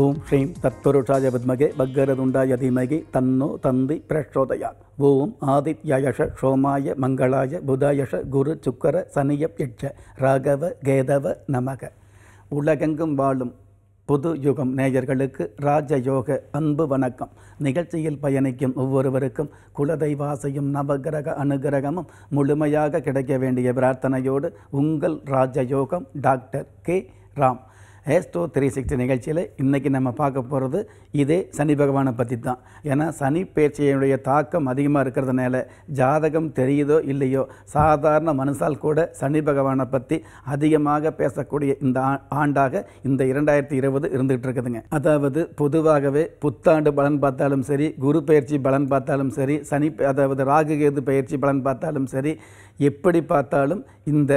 ஓம் ஸ்ரீம் தத்வருஷாய வித்மகே பக்கரதுண்டாய தீமகி தன்னோ தந்தி பிரஷோதயா ஓம் ஆதித்யயஷ சோமாய மங்களாய புதயஷ குரு சுக்கர சனிய எட்ச ராகவ கேதவ நமக உலகெங்கும் வாழும் புது யுகம் நேயர்களுக்கு ராஜயோக அன்பு வணக்கம் நிகழ்ச்சியில் பயணிக்கும் ஒவ்வொருவருக்கும் குலதெய்வாசையும் நவகிரக அனுகிரகமும் முழுமையாக கிடைக்க வேண்டிய பிரார்த்தனையோடு உங்கள் ராஜயோகம் doctor K Ram astro three sixty நிகழ்ச்சியில் இன்றைக்கி நம்ம பார்க்க போகிறது இதே சனி பகவானை பற்றி தான் ஏன்னா சனி பேச்சையினுடைய தாக்கம் அதிகமாக இருக்கிறதுனால ஜாதகம் தெரியுதோ இல்லையோ சாதாரண மனுஷால் கூட சனி பகவானை பற்றி அதிகமாக பேசக்கூடிய இந்த ஆண்டாக இந்த இரண்டாயிரத்தி இருபது இருந்துகிட்டு இருக்குதுங்க அதாவது பொதுவாகவே புத்தாண்டு பலன் பார்த்தாலும் சரி குரு பயிற்சி பலன் பார்த்தாலும் சரி சனி அதாவது ராகு கேது பயிற்சி பலன் பார்த்தாலும் சரி எப்படி பார்த்தாலும் இந்த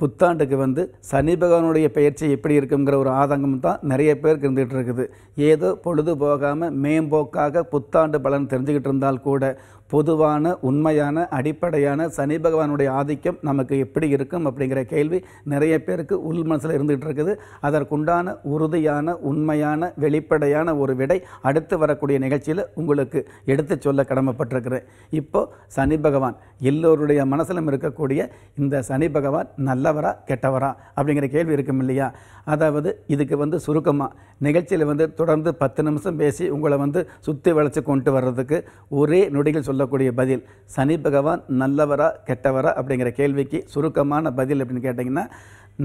புத்தாண்டுக்கு வந்து சனி பகவானுடைய பயிற்சி எப்படி இருக்குங்கிற ஒரு ஆதங்கம் தான் நிறைய பேருக்கு இருந்துகிட்டு இருக்குது ஏதோ பொழுது போகாமல் மேம்போக்காக புத்தாண்டு பலன் தெரிஞ்சுக்கிட்டு இருந்தால் கூட பொதுவான உண்மையான அடிப்படையான சனி பகவானுடைய ஆதிக்கம் நமக்கு எப்படி இருக்கும் அப்படிங்கிற கேள்வி நிறைய பேருக்கு உள் மனசில் இருந்துகிட்டு இருக்குது அதற்குண்டான உறுதியான உண்மையான வெளிப்படையான ஒரு விடை அடுத்து வரக்கூடிய நிகழ்ச்சியில் உங்களுக்கு எடுத்து சொல்ல கடமைப்பட்டிருக்கிறேன் இப்போது சனி பகவான் எல்லோருடைய மனசிலும் இருக்கக்கூடிய இந்த சனி பகவான் நல்லவரா கெட்டவரா அப்படிங்கிற கேள்வி இருக்கும் இல்லையா அதாவது இதுக்கு வந்து சுருக்கமாக நிகழ்ச்சியில் வந்து தொடர்ந்து பத்து நிமிஷம் பேசி உங்களை வந்து சுற்றி வளைச்சு கொண்டு வர்றதுக்கு ஒரே நொடிகள் சொல்ல சொல்லக்கூடிய பதில் சனி பகவான் நல்லவரா கெட்டவரா அப்படிங்கிற கேள்விக்கு சுருக்கமான பதில் அப்படின்னு கேட்டிங்கன்னா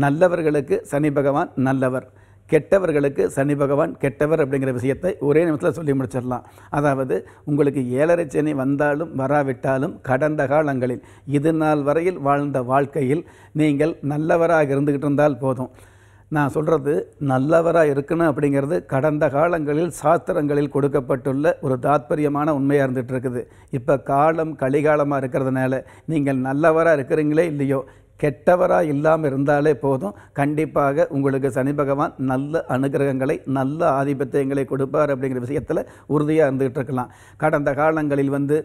நல்லவர்களுக்கு சனி பகவான் நல்லவர் கெட்டவர்களுக்கு சனி பகவான் கெட்டவர் அப்படிங்கிற விஷயத்தை ஒரே நிமிஷத்தில் சொல்லி முடிச்சிடலாம் அதாவது உங்களுக்கு ஏழரை சனி வந்தாலும் வராவிட்டாலும் கடந்த காலங்களில் இது நாள் வரையில் வாழ்ந்த வாழ்க்கையில் நீங்கள் நல்லவராக இருந்துக்கிட்டு இருந்தால் போதும் நான் சொல்கிறது நல்லவராக இருக்கணும் அப்படிங்கிறது கடந்த காலங்களில் சாஸ்திரங்களில் கொடுக்கப்பட்டுள்ள ஒரு தாத்பரியமான உண்மையாக இருந்துகிட்டு இருக்குது இப்போ காலம் கலிகாலமாக இருக்கிறதுனால நீங்கள் நல்லவராக இருக்கிறீங்களே இல்லையோ கெட்டவராக இல்லாமல் இருந்தாலே போதும் கண்டிப்பாக உங்களுக்கு சனி பகவான் நல்ல அனுகிரகங்களை நல்ல ஆதிபத்தியங்களை கொடுப்பார் அப்படிங்கிற விஷயத்தில் உறுதியாக இருந்துகிட்டு இருக்கலாம் கடந்த காலங்களில் வந்து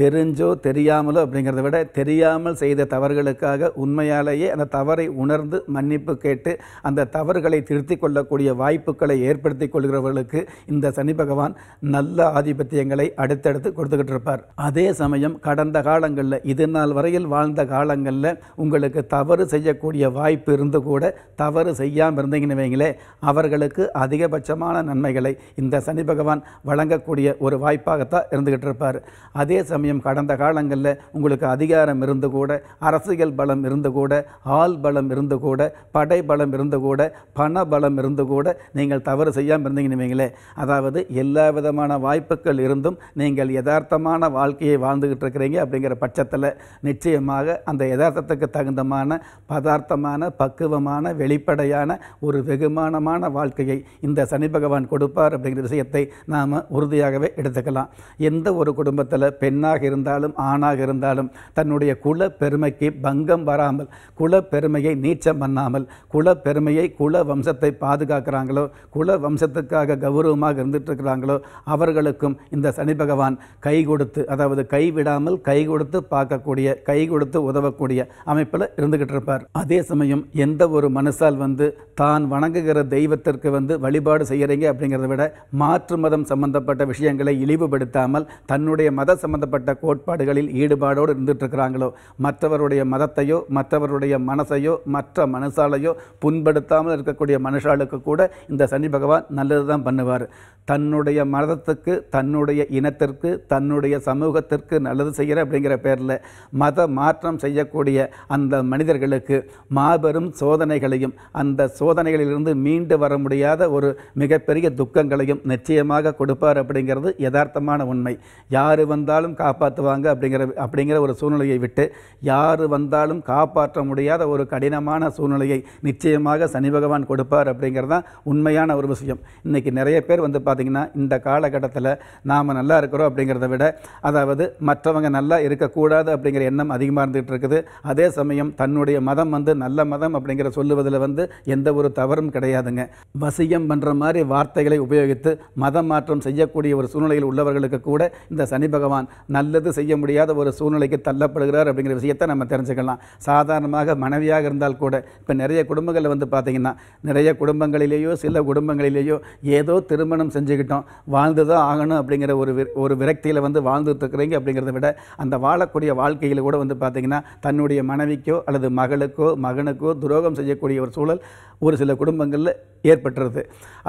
தெரிஞ்சோ தெரியாமலோ அப்படிங்கிறத விட தெரியாமல் செய்த தவறுகளுக்காக உண்மையாலேயே அந்த தவறை உணர்ந்து மன்னிப்பு கேட்டு அந்த தவறுகளை திருத்தி கொள்ளக்கூடிய வாய்ப்புகளை ஏற்படுத்தி கொள்கிறவர்களுக்கு இந்த சனி பகவான் நல்ல ஆதிபத்தியங்களை அடுத்தடுத்து கொடுத்துக்கிட்டு இருப்பார் அதே சமயம் கடந்த காலங்களில் இது நாள் வரையில் வாழ்ந்த காலங்களில் உங்களுக்கு உங்களுக்கு தவறு செய்யக்கூடிய வாய்ப்பு இருந்து கூட தவறு செய்யாமல் இருந்தீங்கன்னு வைங்களே அவர்களுக்கு அதிகபட்சமான நன்மைகளை இந்த சனி பகவான் வழங்கக்கூடிய ஒரு வாய்ப்பாகத்தான் இருந்துக்கிட்டு இருப்பார் அதே சமயம் கடந்த காலங்களில் உங்களுக்கு அதிகாரம் இருந்து கூட அரசியல் பலம் இருந்து கூட ஆள் பலம் இருந்து கூட படை பலம் இருந்து கூட பண பலம் இருந்து கூட நீங்கள் தவறு செய்யாமல் இருந்தீங்கன்னு வைங்களே அதாவது எல்லா விதமான வாய்ப்புகள் இருந்தும் நீங்கள் யதார்த்தமான வாழ்க்கையை வாழ்ந்துக்கிட்டு இருக்கிறீங்க அப்படிங்கிற பட்சத்தில் நிச்சயமாக அந்த யதார்த்தத்துக்கு தகுந்த சுத்தமான பதார்த்தமான பக்குவமான வெளிப்படையான ஒரு வெகுமானமான வாழ்க்கையை இந்த சனி பகவான் கொடுப்பார் அப்படிங்கிற விஷயத்தை நாம் உறுதியாகவே எடுத்துக்கலாம் எந்த ஒரு குடும்பத்தில் பெண்ணாக இருந்தாலும் ஆணாக இருந்தாலும் தன்னுடைய குல பெருமைக்கு பங்கம் வராமல் குல பெருமையை நீச்சம் பண்ணாமல் குல பெருமையை குல வம்சத்தை பாதுகாக்கிறாங்களோ குல வம்சத்துக்காக கௌரவமாக இருந்துட்டு இருக்கிறாங்களோ அவர்களுக்கும் இந்த சனி பகவான் கை கொடுத்து அதாவது கைவிடாமல் கை கொடுத்து பார்க்கக்கூடிய கை கொடுத்து உதவக்கூடிய அமைப்பில் இருந்துக்கிட்டு இருப்பார் அதே சமயம் எந்த ஒரு மனசால் வந்து தான் வணங்குகிற தெய்வத்திற்கு வந்து வழிபாடு செய்கிறீங்க அப்படிங்கிறத விட மாற்று மதம் சம்பந்தப்பட்ட விஷயங்களை இழிவுபடுத்தாமல் தன்னுடைய மத சம்பந்தப்பட்ட கோட்பாடுகளில் ஈடுபாடோடு இருந்துகிட்ருக்கிறாங்களோ மற்றவருடைய மதத்தையோ மற்றவருடைய மனசையோ மற்ற மனசாலையோ புண்படுத்தாமல் இருக்கக்கூடிய மனுஷாளுக்கு கூட இந்த சனி பகவான் நல்லது தான் பண்ணுவார் தன்னுடைய மதத்துக்கு தன்னுடைய இனத்திற்கு தன்னுடைய சமூகத்திற்கு நல்லது செய்கிற அப்படிங்கிற பேரில் மத மாற்றம் செய்யக்கூடிய அந்த மனிதர்களுக்கு மாபெரும் சோதனைகளையும் அந்த சோதனைகளிலிருந்து மீண்டு வர முடியாத ஒரு மிகப்பெரிய துக்கங்களையும் நிச்சயமாக கொடுப்பார் அப்படிங்கிறது யதார்த்தமான உண்மை யார் வந்தாலும் காப்பாற்றுவாங்க அப்படிங்கிற அப்படிங்கிற ஒரு சூழ்நிலையை விட்டு யார் வந்தாலும் காப்பாற்ற முடியாத ஒரு கடினமான சூழ்நிலையை நிச்சயமாக சனி பகவான் கொடுப்பார் அப்படிங்கிறது தான் உண்மையான ஒரு விஷயம் இன்றைக்கி நிறைய பேர் வந்து பார்த்திங்கன்னா இந்த காலகட்டத்தில் நாம் நல்லா இருக்கிறோம் அப்படிங்கிறத விட அதாவது மற்றவங்க நல்லா இருக்கக்கூடாது அப்படிங்கிற எண்ணம் அதிகமாக இருந்துகிட்டு இருக்குது அதே சமயம் தன்னுடைய மதம் வந்து நல்ல மதம் அப்படிங்கிற சொல்லுவதில் வந்து எந்த ஒரு தவறும் கிடையாதுங்க வசியம் பண்ணுற மாதிரி வார்த்தைகளை உபயோகித்து மதம் மாற்றம் செய்யக்கூடிய ஒரு சூழ்நிலையில் உள்ளவர்களுக்கு கூட இந்த சனி பகவான் நல்லது செய்ய முடியாத ஒரு சூழ்நிலைக்கு தள்ளப்படுகிறார் அப்படிங்கிற விஷயத்தை நம்ம தெரிஞ்சுக்கலாம் சாதாரணமாக மனைவியாக இருந்தால் கூட இப்போ நிறைய குடும்பங்களில் வந்து பார்த்திங்கன்னா நிறைய குடும்பங்களிலேயோ சில குடும்பங்களிலேயோ ஏதோ திருமணம் செஞ்சுக்கிட்டோம் வாழ்ந்து தான் ஆகணும் அப்படிங்கிற ஒரு ஒரு விரக்தியில் வந்து வாழ்ந்துட்டு இருக்கிறீங்க அப்படிங்கிறத விட அந்த வாழக்கூடிய வாழ்க்கையில் கூட வந்து பார்த்திங்கன்னா தன்னுடைய மனைவிக்கோ அல்லது மகளுக்கோ மகனுக்கோ துரோகம் செய்யக்கூடிய ஒரு சூழல் ஒரு சில குடும்பங்களில் ஏற்பட்டுறது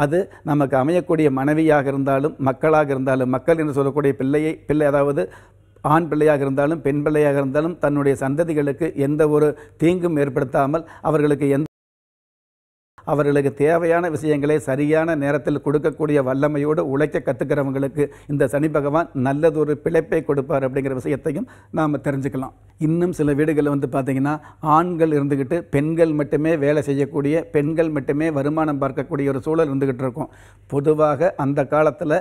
அது நமக்கு அமையக்கூடிய மனைவியாக இருந்தாலும் மக்களாக இருந்தாலும் மக்கள் என்று சொல்லக்கூடிய பிள்ளையை பிள்ளை அதாவது ஆண் பிள்ளையாக இருந்தாலும் பெண் பிள்ளையாக இருந்தாலும் தன்னுடைய சந்ததிகளுக்கு எந்த ஒரு தீங்கும் ஏற்படுத்தாமல் அவர்களுக்கு எந்த அவர்களுக்கு தேவையான விஷயங்களை சரியான நேரத்தில் கொடுக்கக்கூடிய வல்லமையோடு உழைக்க கற்றுக்கிறவங்களுக்கு இந்த சனி பகவான் நல்லதொரு பிழைப்பை கொடுப்பார் அப்படிங்கிற விஷயத்தையும் நாம் தெரிஞ்சுக்கலாம் இன்னும் சில வீடுகளில் வந்து பார்த்திங்கன்னா ஆண்கள் இருந்துக்கிட்டு பெண்கள் மட்டுமே வேலை செய்யக்கூடிய பெண்கள் மட்டுமே வருமானம் பார்க்கக்கூடிய ஒரு சூழல் இருந்துக்கிட்டு இருக்கும் பொதுவாக அந்த காலத்தில்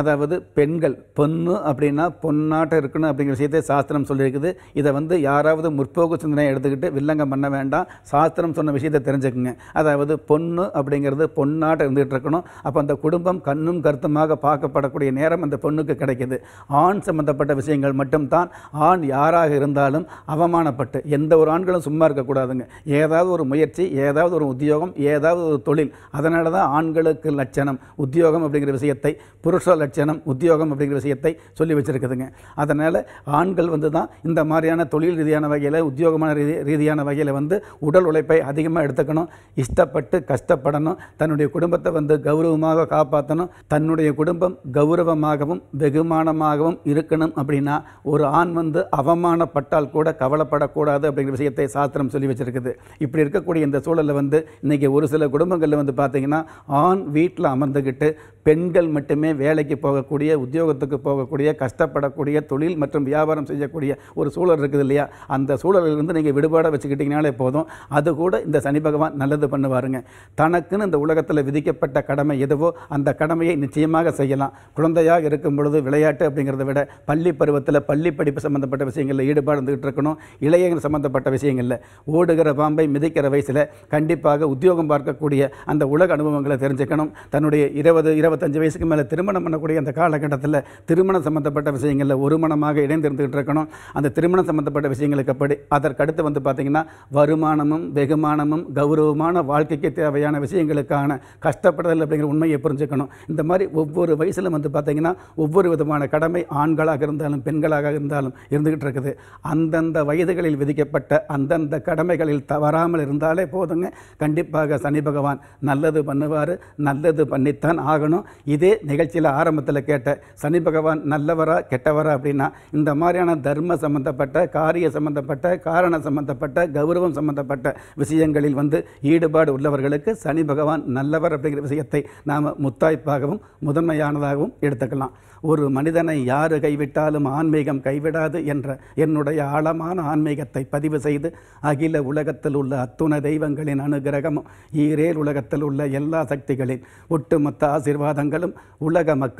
அதாவது பெண்கள் பொண்ணு அப்படின்னா பொன்னாட்டம் இருக்கணும் அப்படிங்கிற விஷயத்தை சாஸ்திரம் சொல்லியிருக்குது இதை வந்து யாராவது முற்போக்கு சிந்தனை எடுத்துக்கிட்டு வில்லங்கம் பண்ண வேண்டாம் சாஸ்திரம் சொன்ன விஷயத்தை தெரிஞ்சுக்குங்க அதாவது பொண்ணு அப்படிங்கிறது பொன்னாட்டம் இருந்துகிட்டு இருக்கணும் அப்போ அந்த குடும்பம் கண்ணும் கருத்துமாக பார்க்கப்படக்கூடிய நேரம் அந்த பொண்ணுக்கு கிடைக்கிது ஆண் சம்பந்தப்பட்ட விஷயங்கள் மட்டும்தான் ஆண் யாராக இருந்தாலும் அவமானப்பட்டு எந்த ஒரு ஆண்களும் சும்மா இருக்கக்கூடாதுங்க ஏதாவது ஒரு முயற்சி ஏதாவது ஒரு உத்தியோகம் ஏதாவது ஒரு தொழில் அதனால தான் ஆண்களுக்கு லட்சணம் உத்தியோகம் அப்படிங்கிற விஷயத்தை புருஷ லட்சணம் உத்தியோகம் அப்படிங்கிற விஷயத்தை சொல்லி வச்சுருக்குதுங்க அதனால் ஆண்கள் வந்து தான் இந்த மாதிரியான தொழில் ரீதியான வகையில் உத்தியோகமான ரீதி ரீதியான வகையில் வந்து உடல் உழைப்பை அதிகமாக எடுத்துக்கணும் இஷ்டப்பட்டு கஷ்டப்படணும் தன்னுடைய குடும்பத்தை வந்து கௌரவமாக காப்பாற்றணும் தன்னுடைய குடும்பம் கௌரவமாகவும் வெகுமானமாகவும் இருக்கணும் அப்படின்னா ஒரு ஆண் வந்து அவமானப்பட்டால் கூட கவலைப்படக்கூடாது அப்படிங்கிற விஷயத்தை சாஸ்திரம் சொல்லி வச்சுருக்குது இப்படி இருக்கக்கூடிய இந்த சூழலில் வந்து இன்றைக்கி ஒரு சில குடும்பங்களில் வந்து பார்த்திங்கன்னா ஆண் வீட்டில் அமர்ந்துக்கிட்டு பெண்கள் மட்டுமே வேலைக்கு வேலைக்கு போகக்கூடிய உத்தியோகத்துக்கு போகக்கூடிய கஷ்டப்படக்கூடிய தொழில் மற்றும் வியாபாரம் செய்யக்கூடிய ஒரு சூழல் இருக்குது இல்லையா அந்த சூழலிலிருந்து நீங்கள் விடுபாட வச்சுக்கிட்டிங்கனாலே போதும் அது கூட இந்த சனி பகவான் நல்லது பண்ணுவாருங்க தனக்குன்னு இந்த உலகத்தில் விதிக்கப்பட்ட கடமை எதுவோ அந்த கடமையை நிச்சயமாக செய்யலாம் குழந்தையாக இருக்கும் பொழுது விளையாட்டு அப்படிங்கிறத விட பள்ளி பருவத்தில் பள்ளி படிப்பு சம்மந்தப்பட்ட விஷயங்களில் ஈடுபாடு இருந்துகிட்டு இருக்கணும் இளையங்கள் சம்மந்தப்பட்ட விஷயங்களில் ஓடுகிற பாம்பை மிதிக்கிற வயசில் கண்டிப்பாக உத்தியோகம் பார்க்கக்கூடிய அந்த உலக அனுபவங்களை தெரிஞ்சுக்கணும் தன்னுடைய இருபது இருபத்தஞ்சு வயசுக்கு மேலே திருமணம் பண்ண வரக்கூடிய அந்த காலகட்டத்தில் திருமணம் சம்மந்தப்பட்ட விஷயங்களில் ஒரு மனமாக இணைந்திருந்துகிட்டு இருக்கணும் அந்த திருமணம் சம்மந்தப்பட்ட விஷயங்களுக்கு அப்படி அதற்கடுத்து வந்து பார்த்திங்கன்னா வருமானமும் வெகுமானமும் கௌரவமான வாழ்க்கைக்கு தேவையான விஷயங்களுக்கான கஷ்டப்படுதல் அப்படிங்கிற உண்மையை புரிஞ்சுக்கணும் இந்த மாதிரி ஒவ்வொரு வயசில் வந்து பார்த்திங்கன்னா ஒவ்வொரு விதமான கடமை ஆண்களாக இருந்தாலும் பெண்களாக இருந்தாலும் இருந்துக்கிட்டு இருக்குது அந்தந்த வயதுகளில் விதிக்கப்பட்ட அந்தந்த கடமைகளில் தவறாமல் இருந்தாலே போதுங்க கண்டிப்பாக சனி பகவான் நல்லது பண்ணுவார் நல்லது பண்ணித்தான் ஆகணும் இதே நிகழ்ச்சியில் ஆரம்ப ஆரம்பத்தில் கேட்ட சனி பகவான் நல்லவரா கெட்டவரா அப்படின்னா இந்த மாதிரியான தர்ம சம்பந்தப்பட்ட காரிய சம்பந்தப்பட்ட காரண சம்பந்தப்பட்ட கௌரவம் சம்பந்தப்பட்ட விஷயங்களில் வந்து ஈடுபாடு உள்ளவர்களுக்கு சனி பகவான் நல்லவர் அப்படிங்கிற விஷயத்தை நாம் முத்தாய்ப்பாகவும் முதன்மையானதாகவும் எடுத்துக்கலாம் ஒரு மனிதனை யார் கைவிட்டாலும் ஆன்மீகம் கைவிடாது என்ற என்னுடைய ஆழமான ஆன்மீகத்தை பதிவு செய்து அகில உலகத்தில் உள்ள அத்துண தெய்வங்களின் அனுகிரகமும் ஈரேல் உலகத்தில் உள்ள எல்லா சக்திகளின் ஒட்டுமொத்த ஆசிர்வாதங்களும் உலக மக்கள்